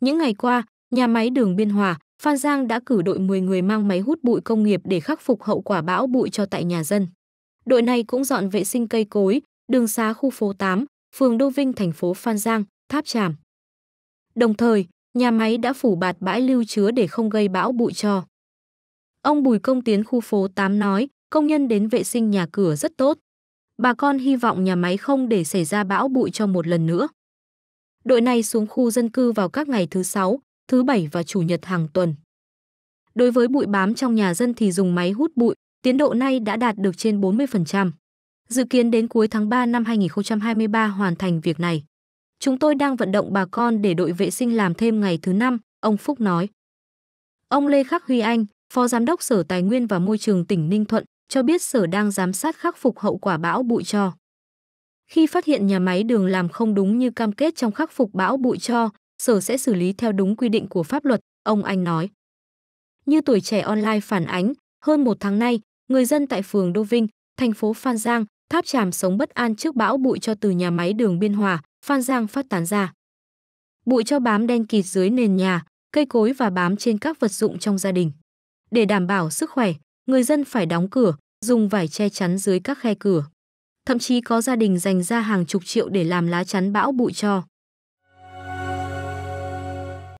Những ngày qua, nhà máy đường Biên Hòa, Phan Giang đã cử đội 10 người mang máy hút bụi công nghiệp để khắc phục hậu quả bão bụi cho tại nhà dân. Đội này cũng dọn vệ sinh cây cối, đường xá khu phố 8, phường Đô Vinh, thành phố Phan Giang, Tháp Tràm. Đồng thời, nhà máy đã phủ bạt bãi lưu chứa để không gây bão bụi cho. Ông Bùi Công Tiến khu phố 8 nói, công nhân đến vệ sinh nhà cửa rất tốt. Bà con hy vọng nhà máy không để xảy ra bão bụi cho một lần nữa đội này xuống khu dân cư vào các ngày thứ sáu, thứ bảy và chủ nhật hàng tuần. Đối với bụi bám trong nhà dân thì dùng máy hút bụi, tiến độ nay đã đạt được trên 40%. Dự kiến đến cuối tháng 3 năm 2023 hoàn thành việc này. Chúng tôi đang vận động bà con để đội vệ sinh làm thêm ngày thứ năm, ông Phúc nói. Ông Lê Khắc Huy Anh, Phó Giám đốc Sở Tài nguyên và Môi trường tỉnh Ninh Thuận, cho biết Sở đang giám sát khắc phục hậu quả bão bụi cho. Khi phát hiện nhà máy đường làm không đúng như cam kết trong khắc phục bão bụi cho, sở sẽ xử lý theo đúng quy định của pháp luật, ông Anh nói. Như tuổi trẻ online phản ánh, hơn một tháng nay, người dân tại phường Đô Vinh, thành phố Phan Giang, Tháp Tràm sống bất an trước bão bụi cho từ nhà máy đường Biên Hòa, Phan Giang phát tán ra. Bụi cho bám đen kịt dưới nền nhà, cây cối và bám trên các vật dụng trong gia đình. Để đảm bảo sức khỏe, người dân phải đóng cửa, dùng vải che chắn dưới các khe cửa thậm chí có gia đình dành ra hàng chục triệu để làm lá chắn bão bụi cho.